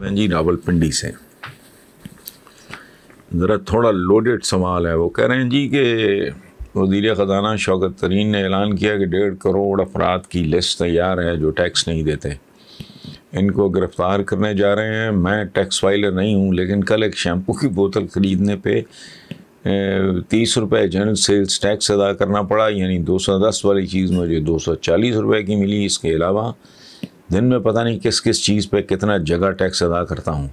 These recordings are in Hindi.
मैं जी रावलपिंडी से ज़रा थोड़ा लोडेड सवाल है वो कह रहे हैं जी कि वजीर ख़जाना शौकत तरीन ने ऐलान किया कि डेढ़ करोड़ अफराद की लिस्ट तैयार है जो टैक्स नहीं देते इनको गिरफ़्तार करने जा रहे हैं मैं टैक्स फाइलर नहीं हूँ लेकिन कल एक शैम्पू की बोतल ख़रीदने पर तीस रुपये जनरल सेल्स टैक्स अदा करना पड़ा यानी दो सौ दस वाली चीज़ मुझे दो सौ चालीस रुपये की मिली इसके अलावा दिन में पता नहीं किस किस चीज़ पे कितना जगह टैक्स अदा करता हूँ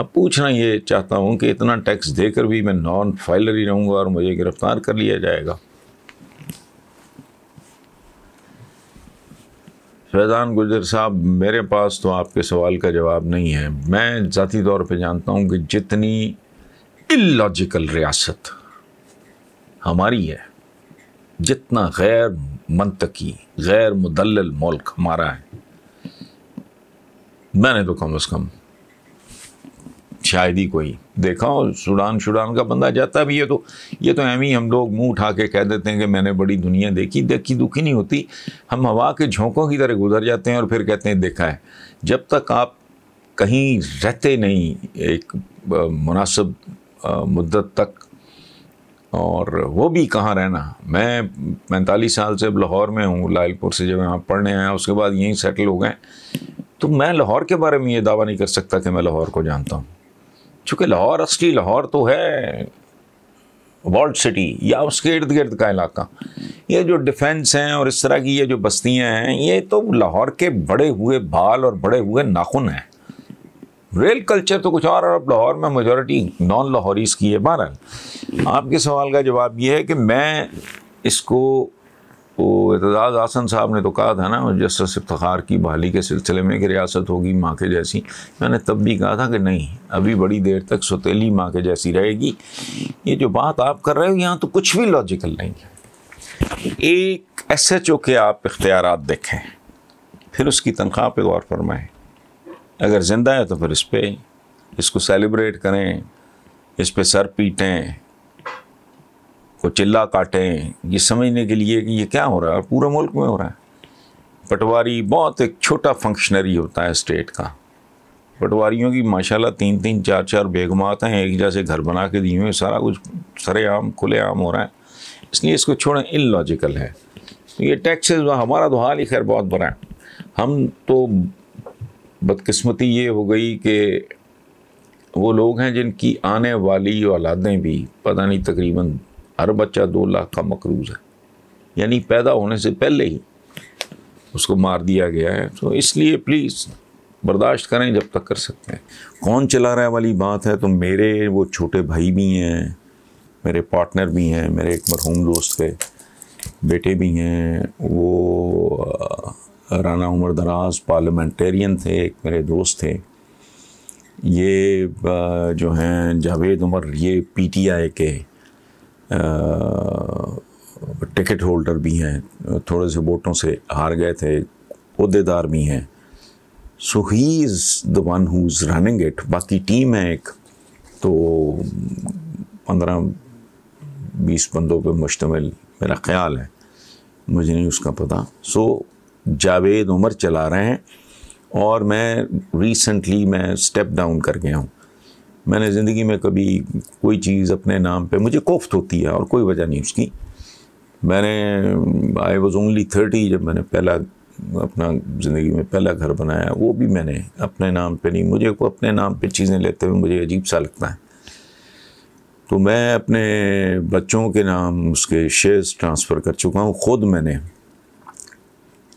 अब पूछना ये चाहता हूँ कि इतना टैक्स देकर भी मैं नॉन फाइलर ही रहूँगा और मुझे गिरफ्तार कर लिया जाएगा फैज़ान गुजर साहब मेरे पास तो आपके सवाल का जवाब नहीं है मैं ज़ाती तौर पे जानता हूँ कि जितनी इलॉजिकल रियासत हमारी है जितना गैर मनतकी गैर मुदल मुल्क हमारा है मैंने तो कम अज़ कम शायद ही कोई देखा हो सूडान शुडान का बंदा जाता भी ये तो ये तो एम ही हम लोग मुंह उठा के कह देते हैं कि मैंने बड़ी दुनिया देखी देखी दुखी नहीं होती हम हवा के झोंकों की तरह गुजर जाते हैं और फिर कहते हैं देखा है जब तक आप कहीं रहते नहीं एक मुनासिब मुद्दत तक और वो भी कहाँ रहना मैं पैंतालीस साल से अब लाहौर में हूँ लालपुर से जब यहाँ पढ़ने आया उसके बाद यहीं सेटल हो गए तो मैं लाहौर के बारे में ये दावा नहीं कर सकता कि मैं लाहौर को जानता हूँ चूँकि लाहौर असली लाहौर तो है वर्ल्ड सिटी या उसके इर्द गिर्द का इलाका ये जो डिफेंस हैं और इस तरह की ये जो बस्तियाँ हैं ये तो लाहौर के बड़े हुए बाल और बड़े हुए नाखुन हैं रेल कल्चर तो कुछ और अब लाहौर में मेजोरिटी नॉन लाहौरीज की है बहरहाल आपके सवाल का जवाब ये है कि मैं इसको वो एतजाज़ आसन साहब ने तो कहा था ना जस्टिस इफ्तार की बहाली के सिलसिले में कि रियासत होगी माँ के जैसी मैंने तब भी कहा था कि नहीं अभी बड़ी देर तक सतीली माँ के जैसी रहेगी ये जो बात आप कर रहे हो यहाँ तो कुछ भी लॉजिकल नहीं है एक एस एच ओ के आप इख्तियार देखें फिर उसकी तनख्वाह पर गौर फरमाएँ अगर ज़िंदा है तो फिर इस पर इसको सेलिब्रेट करें इस पर सर पीटें को चिल्ला काटें ये समझने के लिए कि ये क्या हो रहा है पूरे मुल्क में हो रहा है पटवारी बहुत एक छोटा फंक्शनरी होता है स्टेट का पटवारियों की माशाल्लाह तीन तीन चार चार बेगमात हैं एक जैसे घर बना के दिए हुए सारा कुछ सरेआम खुलेआम हो रहा है इसलिए इसको छोड़ें लॉजिकल है तो ये टैक्सेस हमारा तो हाल ही खैर बहुत बड़ा है हम तो बदकस्मती ये हो गई कि वो लोग हैं जिनकी आने वाली औलादें भी पता नहीं तकरीबन हर बच्चा दो लाख का मकरूज है यानी पैदा होने से पहले ही उसको मार दिया गया है तो इसलिए प्लीज़ बर्दाश्त करें जब तक कर सकते हैं कौन चला रहा है वाली बात है तो मेरे वो छोटे भाई भी हैं मेरे पार्टनर भी हैं मेरे एक मरहूम दोस्त के बेटे भी हैं वो राना उमर दराज पार्लियामेंटेरियन थे एक मेरे दोस्त थे ये जो हैं जावेद उमर ये पीटीआई के टिकट होल्डर भी हैं थोड़े से वोटों से हार गए थे अहदेदार भी हैं so he is the one who is running it बाकी टीम है एक तो पंद्रह बीस बंदों पे मुश्तमिल मेरा ख्याल है मुझे नहीं उसका पता सो जावेद उमर चला रहे हैं और मैं रिसेंटली मैं स्टेप डाउन कर गया हूँ मैंने ज़िंदगी में कभी कोई चीज़ अपने नाम पे मुझे कोफ्त होती है और कोई वजह नहीं उसकी मैंने आई वॉज ओनली थर्टी जब मैंने पहला अपना ज़िंदगी में पहला घर बनाया वो भी मैंने अपने नाम पे नहीं मुझे को अपने नाम पे चीज़ें लेते हुए मुझे अजीब सा लगता है तो मैं अपने बच्चों के नाम उसके शेयर्स ट्रांसफ़र कर चुका हूँ ख़ुद मैंने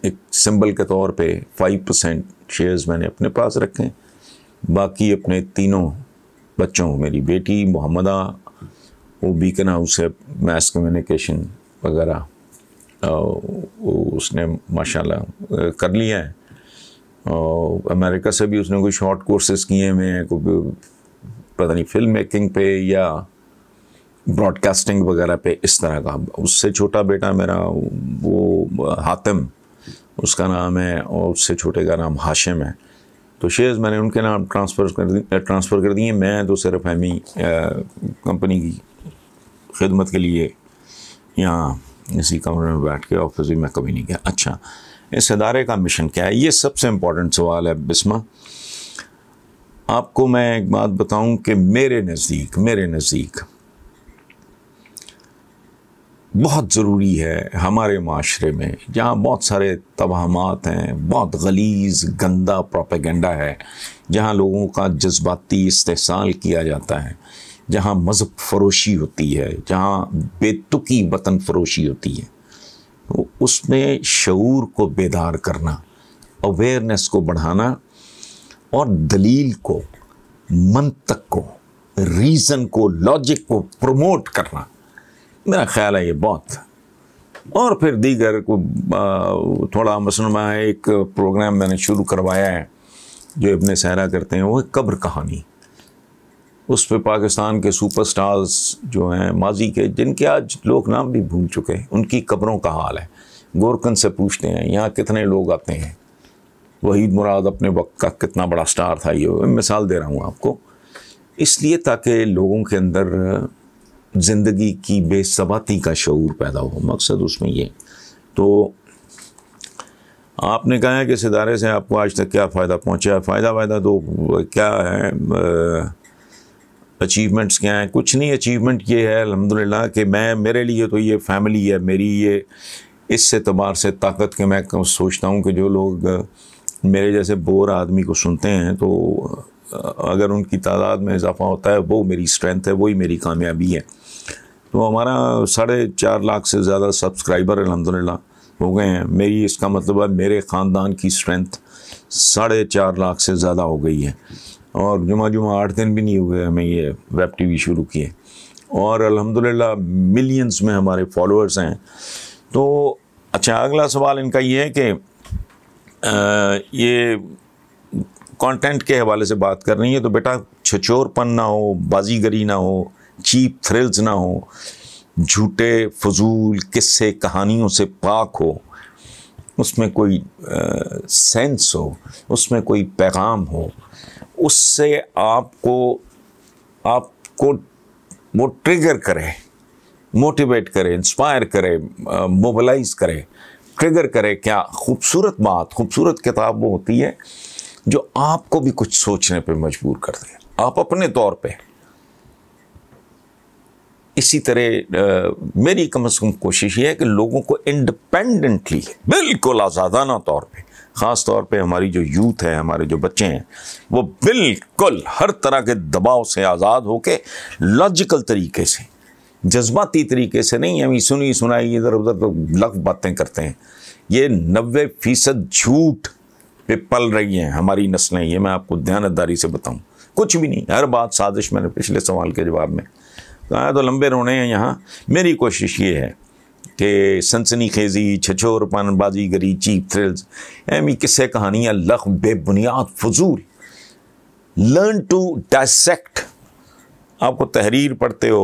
एक सिंबल के तौर पे फाइव परसेंट शेयर्स मैंने अपने पास रखे बाकी अपने तीनों बच्चों मेरी बेटी मोहम्मदा वो बीकन हाउस है मैस कम्युनिकेशन वगैरह उसने माशाल्लाह कर लिया है और अमेरिका से भी उसने कोई शॉर्ट कोर्सेज किए हुए हैं कोई पता नहीं फिल्म मेकिंग पे या ब्रॉडकास्टिंग वगैरह पे इस तरह का उससे छोटा बेटा मेरा वो हातिम उसका नाम है और उससे छोटे का नाम हाशिम है तो शेयर्स मैंने उनके नाम ट्रांसफ़र कर दिए ट्रांसफ़र कर दिए मैं तो सिर्फ हमी कंपनी की खिदमत के लिए यहाँ इसी कमरे में बैठ के ऑफिस भी मैं कभी नहीं गया अच्छा इस अदारे का मिशन क्या है ये सबसे इम्पोर्टेंट सवाल है बिस्मा आपको मैं एक बात बताऊं कि मेरे नज़दीक मेरे नज़दीक बहुत ज़रूरी है हमारे माशरे में जहाँ बहुत सारे तोहमात हैं बहुत गलीज गंदा प्रोपेगेंडा है जहाँ लोगों का जज्बाती इस्तेसाल किया जाता है जहाँ मज़हब फरोशी होती है जहाँ बेतुकी वतन फरोशी होती है तो उसमें शूर को बेदार करना अवेयरनेस को बढ़ाना और दलील को मन तक को रीज़न को लॉजिक को प्रमोट करना मेरा ख्याल है ये बहुत और फिर दीगर थोड़ा मसनुमा एक प्रोग्राम मैंने शुरू करवाया है जो इबन सहरा करते हैं वो है कब्र कहानी उस पर पाकिस्तान के सुपरस्टार्स जो हैं माजी के जिनके आज लोग नाम भी भूल चुके हैं उनकी कब्रों का हाल है गोरखन से पूछते हैं यहाँ कितने लोग आते हैं वहीद मुराद अपने वक्त का कितना बड़ा स्टार था ये मिसाल दे रहा हूँ आपको इसलिए ताकि लोगों के अंदर ज़िंदगी की बेसबाती का शूर पैदा हो मकसद उसमें ये तो आपने कहा है कि इस इदारे से आपको आज तक क्या फ़ायदा है फ़ायदा वायदा तो क्या है अचीवमेंट्स क्या हैं कुछ नहीं अचीवमेंट ये है अलहमदिल्ला कि मैं मेरे लिए तो ये फैमिली है मेरी ये इस एतबार से ताकत के मैं सोचता हूँ कि जो लोग मेरे जैसे बोर आदमी को सुनते हैं तो अगर उनकी तादाद में इजाफा होता है वो मेरी स्ट्रेंथ है वही मेरी कामयाबी है तो हमारा साढ़े चार लाख से ज़्यादा सब्सक्राइबर अलहमदिल्ला हो गए हैं मेरी इसका मतलब है मेरे ख़ानदान की स्ट्रेंथ साढ़े चार लाख से ज़्यादा हो गई है और जुमा जुमा आठ दिन भी नहीं हुए हमें ये वेब टीवी शुरू किए और अल्हम्दुलिल्लाह मिलियंस में हमारे फॉलोअर्स हैं तो अच्छा अगला सवाल इनका ये है कि ये कंटेंट के हवाले से बात कर रही है तो बेटा छचोरपन ना हो बाजीगरी ना हो चीप थ्रिल्स ना हो झूठे फजूल किस्से कहानियों से पाक हो उसमें कोई सेंस हो उसमें कोई पैगाम हो उससे आपको आपको वो ट्रिगर करे मोटिवेट करे इंस्पायर करे मोबलाइज करे ट्रिगर करे क्या खूबसूरत बात खूबसूरत किताब वो होती है जो आपको भी कुछ सोचने पर मजबूर कर दे आप अपने तौर पे इसी तरह मेरी कम से कम कोशिश ये है कि लोगों को इंडिपेंडेंटली बिल्कुल आज़ादाना तौर पे ख़ास तौर पे हमारी जो यूथ है हमारे जो बच्चे हैं वो बिल्कुल हर तरह के दबाव से आज़ाद होके लॉजिकल तरीके से जज्बाती तरीके से नहीं हमें सुनी सुनाई इधर उधर तो लफ बातें करते हैं ये नबे फ़ीसद झूठ पे पल रही हैं हमारी नस्लें ये मैं आपको ध्यानदारी से बताऊं कुछ भी नहीं हर बात साजिश मैंने पिछले सवाल के जवाब में कहा तो, तो लंबे रोने हैं यहाँ मेरी कोशिश ये है कि सनसनी खेजी छछोर बाजी गरी चीप थ्रिल्स एमी किस्से कहानियाँ लख बेबुनियाद फजूल लर्न टू डाइसेक्ट आपको तहरीर पढ़ते हो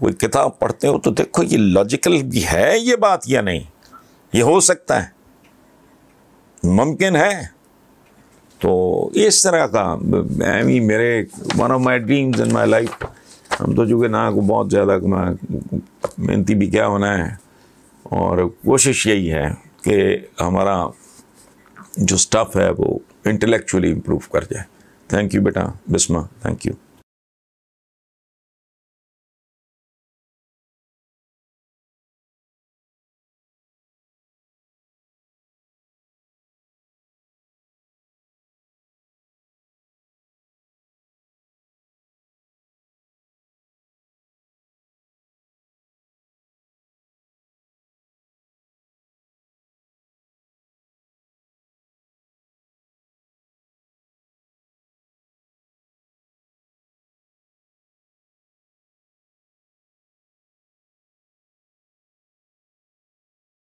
कोई किताब पढ़ते हो तो देखो ये लॉजिकल भी है ये बात या नहीं ये हो सकता है मुमकिन है तो इस तरह का आई मीन मेरे one of my dreams in my life हम तो चूँकि ना को बहुत ज़्यादा मेहनती भी क्या होना है और कोशिश यही है कि हमारा जो स्टफ़ है वो इंटेलेक्चुअली इम्प्रूव कर जाए थैंक यू बेटा बिस्मा थैंक यू